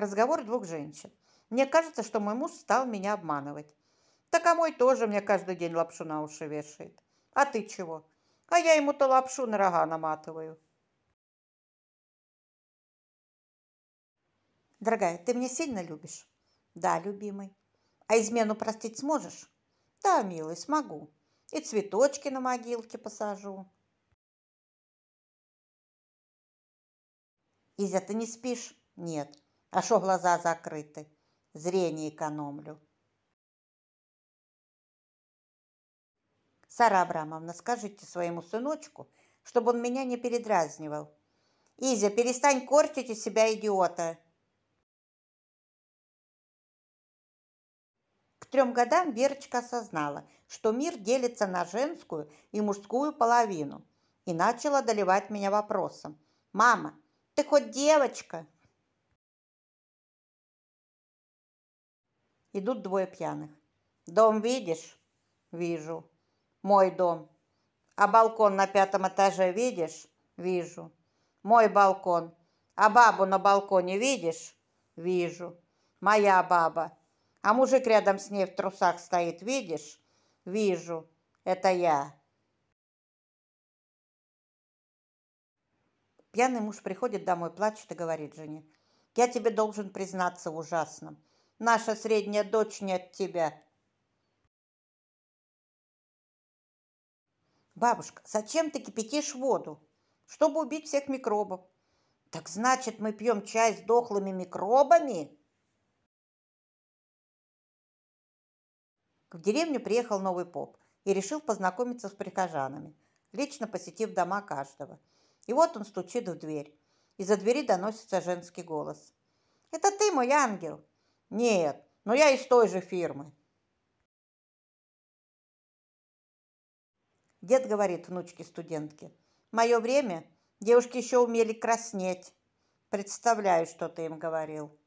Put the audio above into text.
Разговор двух женщин. Мне кажется, что мой муж стал меня обманывать. Так а мой тоже мне каждый день лапшу на уши вешает. А ты чего? А я ему-то лапшу на рога наматываю. Дорогая, ты меня сильно любишь? Да, любимый. А измену простить сможешь? Да, милый, смогу. И цветочки на могилке посажу. Изя, ты не спишь? Нет. А что глаза закрыты? Зрение экономлю. Сара Абрамовна, скажите своему сыночку, чтобы он меня не передразнивал. Изя, перестань корчить из себя идиота. К трем годам Верочка осознала, что мир делится на женскую и мужскую половину, и начала доливать меня вопросом. «Мама, ты хоть девочка?» Идут двое пьяных. «Дом видишь?» «Вижу». «Мой дом». «А балкон на пятом этаже видишь?» «Вижу». «Мой балкон». «А бабу на балконе видишь?» «Вижу». «Моя баба». «А мужик рядом с ней в трусах стоит, видишь?» «Вижу. Это я». Пьяный муж приходит домой, плачет и говорит жене, «Я тебе должен признаться ужасным наша средняя дочь не от тебя. Бабушка, зачем ты кипятишь воду? Чтобы убить всех микробов. Так значит, мы пьем чай с дохлыми микробами? В деревню приехал новый поп и решил познакомиться с прихожанами, лично посетив дома каждого. И вот он стучит в дверь. Из-за двери доносится женский голос. «Это ты, мой ангел! Нет, но я из той же фирмы. Дед говорит внучке-студентке, мое время девушки еще умели краснеть. Представляю, что ты им говорил.